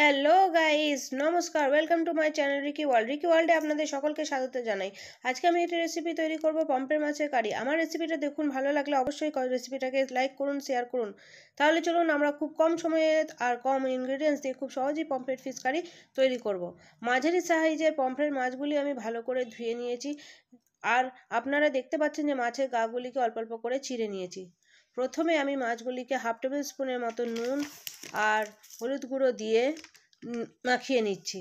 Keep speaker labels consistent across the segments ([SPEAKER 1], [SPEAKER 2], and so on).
[SPEAKER 1] Hello guys নমস্কার welcome to my channel Ricky world Ricky ওয়ার্ল্ডে আপনাদের সকলকে স্বাগত জানাই আজকে আমি একটি রেসিপি তৈরি করব পম্পের মাছের কারি আমার রেসিপিটা দেখুন ভালো লাগলে অবশ্যই রেসিপিটাকে লাইক করুন শেয়ার করুন তাহলে চলুন আমরা খুব কম সময়ে আর কম ইনগ্রিডিয়েন্টস দিয়ে খুব সহজেই পম্পের ফিস কারি তৈরি করব। মাঝারি সাহায্যে পম্পের মাছগুলি আমি ভালো করে ধুয়ে নিয়েছি আর আপনারা দেখতে পাচ্ছেন যে মাছের গাগুলিকে অল্প অল্প করে চিড়ে নিয়েছি প্রথমে আমি মাছগুলিকে হাফ টেবিল স্পুনের মতো নুন আর হলুদ গুঁড়ো দিয়ে মাখিয়ে নিচ্ছি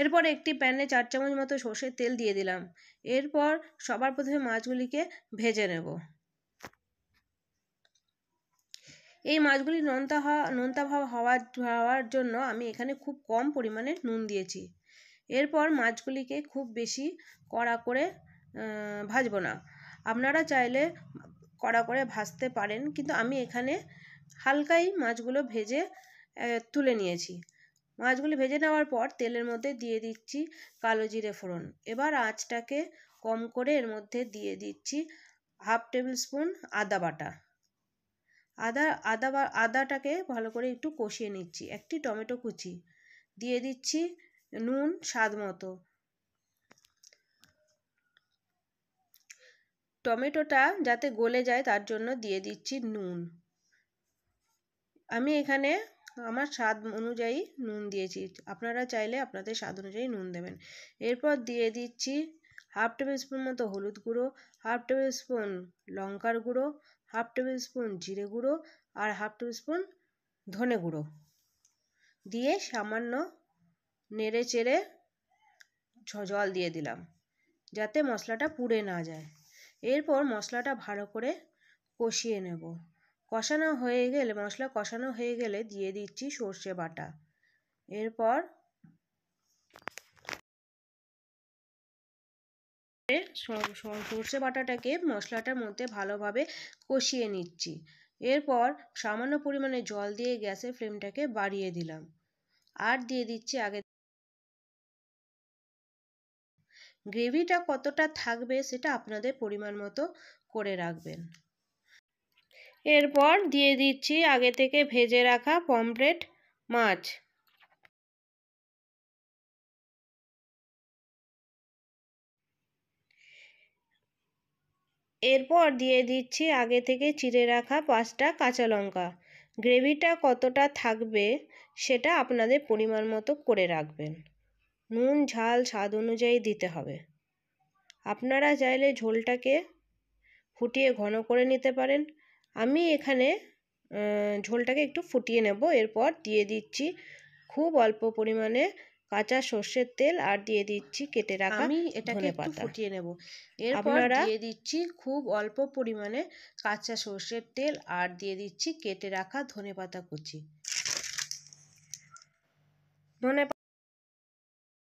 [SPEAKER 1] এরপর একটি প্যানে চার চামচ মতো সর্ষের তেল দিয়ে দিলাম এরপর সবার প্রথমে মাছগুলিকে ভেজে নেব এই মাছগুলি নোনতা নোনতা ভাব হওয়ার হওয়ার জন্য আমি এখানে খুব কম পরিমাণে নুন দিয়েছি এরপর মাছগুলিকে খুব বেশি কড়া করে ভাজবো না আপনারা চাইলে কড়া করে ভাজতে পারেন কিন্তু আমি এখানে হালকাই মাছগুলো ভেজে তুলে নিয়েছি মাছগুলো ভেজে নেওয়ার পর তেলের মধ্যে দিয়ে দিচ্ছি কালো জিরে ফোড়ন এবার আঁচটাকে কম করে এর মধ্যে দিয়ে দিচ্ছি হাফ টেবিল স্পুন আদা বাটা আদা আদা বা আদাটাকে ভালো করে একটু কষিয়ে নিচ্ছি একটি টমেটো কুচি দিয়ে দিচ্ছি নুন স্বাদ মতো টমেটোটা যাতে গলে যায় তার জন্য দিয়ে দিচ্ছি নুন আমি এখানে আমার স্বাদ অনুযায়ী নুন দিয়েছি আপনারা চাইলে আপনাদের স্বাদ অনুযায়ী নুন দেবেন এরপর দিয়ে দিচ্ছি হাফ টেবিল স্পুন মতো হলুদ গুঁড়ো হাফ টেবিল স্পুন লঙ্কার গুঁড়ো হাফ টেবিল স্পুন জিরে গুঁড়ো আর হাফ টেবিল স্পুন ধনে গুঁড়ো দিয়ে সামান্য নেড়ে চেড়ে জল দিয়ে দিলাম যাতে মশলাটা পুড়ে না যায় এরপর মশলাটা ভালো করে কষিয়ে নেব কষানো হয়ে গেলে মশলা কষানো হয়ে গেলে দিয়ে দিচ্ছি সর্ষে বাটা এরপর সর্ষে বাটাটাকে মশলাটার মধ্যে ভালোভাবে কষিয়ে নিচ্ছি এরপর সামান্য পরিমাণে জল দিয়ে গ্যাসের ফ্লেমটাকে বাড়িয়ে দিলাম আর দিয়ে দিচ্ছি আগে গ্রেভিটা কতটা থাকবে সেটা আপনাদের পরিমাণ মতো করে রাখবেন এরপর দিয়ে দিচ্ছি আগে থেকে ভেজে রাখা পমফ্রেট মাছ এরপর দিয়ে দিচ্ছি আগে থেকে চিড়ে রাখা পাঁচটা কাঁচা লঙ্কা গ্রেভিটা কতটা থাকবে সেটা আপনাদের পরিমাণ মতো করে রাখবেন নুন ঝাল স্বাদ অনুযায়ী দিতে হবে আপনারা চাইলে ঝোলটাকে ফুটিয়ে ঘন করে নিতে পারেন আমি এখানে ঝোলটাকে একটু ফুটিয়ে নেব এরপর দিয়ে দিচ্ছি খুব অল্প পরিমাণে কাঁচা সর্ষের তেল আর দিয়ে দিচ্ছি কেটে রাখা আমি এটাকে একটু ফুটিয়ে নেব এরপর দিয়ে দিচ্ছি খুব অল্প পরিমাণে কাঁচা সর্ষের তেল আর দিয়ে দিচ্ছি কেটে রাখা ধনে পাতা কুচি ধনে